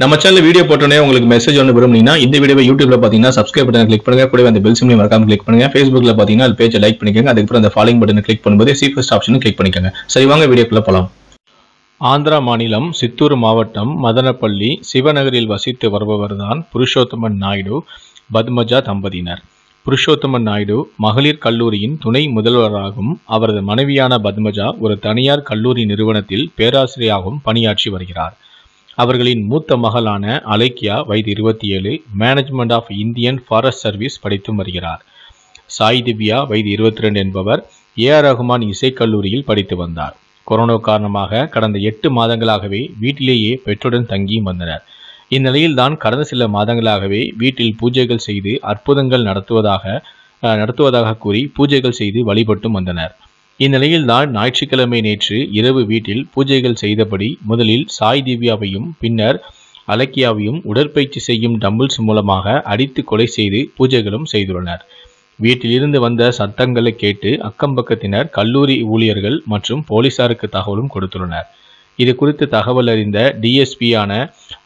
நம்ம channel video போட்டோன்னே உங்களுக்கு மெசேஜ் ஒன்று விரும்புனீங்கன்னா இந்த வீடியோ யூடியூப்ல பார்த்தீங்கன்னா சப்ஸ்கிரைப் பண்ணி கிளிக் பண்ணுங்க கூட அந்த பெல் சிம்லையும் மறக்காம கிளிக் பண்ணுங்க ஃபேஸ்புக்ல பார்த்தீங்கன்னா அது பேஜை லைக் பண்ணிக்கோங்க அதுக்கப்புறம் அந்த ஃபாலோயிங் பட்டன் கிளிக் பண்ணும்போது ஃபஸ்ட் ஆப்ஷன் கிளிக் பண்ணிக்கோங்க சரி வாங்க வீடியோக்குள்ள போலாம் ஆந்திரா மாநிலம் சித்தூர் மாவட்டம் மதனப்பள்ளி சிவநகரில் வசித்து வருபவர்தான் புருஷோத்தமன் நாயுடு பத்மஜா தம்பதியினர் புருஷோத்தமன் நாயுடு மகளிர் கல்லூரியின் துணை முதல்வராகவும் அவரது மனைவியான பத்மஜா ஒரு தனியார் கல்லூரி நிறுவனத்தில் பேராசிரியராகவும் பணியாற்றி வருகிறார் அவர்களின் மூத்த மகளான அலைக்கியா வயது இருபத்தி ஏழு management of Indian forest service படித்து வருகிறார் சாய் திவ்யா வயது இருபத்தி ரெண்டு என்பவர் ஏ ஆர் ரகுமான் இசைக்கல்லூரியில் படித்து வந்தார் கொரோனா காரணமாக கடந்த எட்டு மாதங்களாகவே வீட்டிலேயே பெற்றுடன் தங்கியும் வந்தனர் இந்நிலையில் தான் கடந்த சில மாதங்களாகவே வீட்டில் பூஜைகள் செய்து அற்புதங்கள் நடத்துவதாக நடத்துவதாக கூறி பூஜைகள் செய்து வழிபட்டும் வந்தனர் இந்நிலையில் நான் ஞாயிற்றுக்கிழமை நேற்று இரவு வீட்டில் பூஜைகள் செய்தபடி முதலில் சாய் திவ்யாவையும் பின்னர் அலக்கியாவையும் உடற்பயிற்சி செய்யும் டம்பிள்ஸ் மூலமாக அடித்து கொலை செய்து பூஜைகளும் செய்துள்ளனர் வீட்டிலிருந்து வந்த சத்தங்களை கேட்டு அக்கம்பக்கத்தினர் கல்லூரி ஊழியர்கள் மற்றும் போலீசாருக்கு தகவலும் கொடுத்துள்ளனர் இது குறித்து தகவல் அறிந்த டிஎஸ்பியான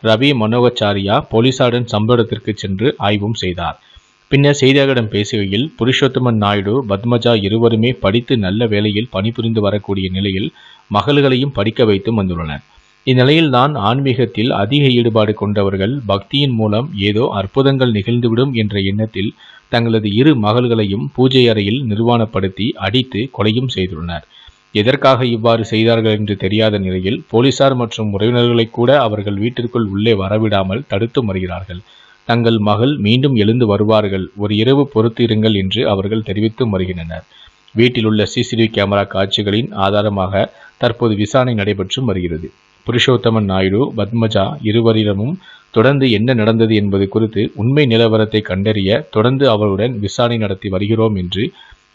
ரவி மனோகச்சாரியா போலீசாருடன் சம்பளத்திற்கு சென்று ஆய்வும் செய்தார் பின்னர் செய்தியாளர்களிடம் பேசுகையில் புருஷோத்தமன் நாயுடு பத்மஜா இருவருமே படித்து நல்ல வேலையில் பணிபுரிந்து வரக்கூடிய நிலையில் மகள்களையும் படிக்க வைத்தும் வந்துள்ளனர் இந்நிலையில் தான் ஆன்மீகத்தில் அதிக ஈடுபாடு கொண்டவர்கள் பக்தியின் மூலம் ஏதோ அற்புதங்கள் நிகழ்ந்துவிடும் என்ற எண்ணத்தில் தங்களது இரு மகள்களையும் பூஜை அறையில் நிர்வாணப்படுத்தி அடித்து கொலையும் செய்துள்ளனர் எதற்காக இவ்வாறு செய்தார்கள் என்று தெரியாத நிலையில் போலீசார் மற்றும் உறவினர்களை கூட அவர்கள் வீட்டிற்குள் உள்ளே வரவிடாமல் தடுத்து வருகிறார்கள் தங்கள் மகள் மீண்டும் எழுந்து வருவார்கள் ஒரு இரவு பொறுத்திருங்கள் என்று அவர்கள் தெரிவித்து வருகின்றனர் வீட்டில் உள்ள சிசிடிவி கேமரா காட்சிகளின் ஆதாரமாக தற்போது விசாரணை நடைபெற்று வருகிறது புருஷோத்தமன் நாயுடு பத்மஜா இருவரிடமும் தொடர்ந்து என்ன நடந்தது என்பது குறித்து உண்மை நிலவரத்தை கண்டறிய தொடர்ந்து அவருடன் விசாரணை நடத்தி வருகிறோம் என்று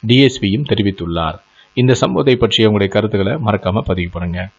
டிஎஸ்பியும் தெரிவித்துள்ளார் இந்த சம்பவத்தை பற்றிய உங்களுடைய கருத்துக்களை மறக்காமல் பதிவு பண்ணுங்கள்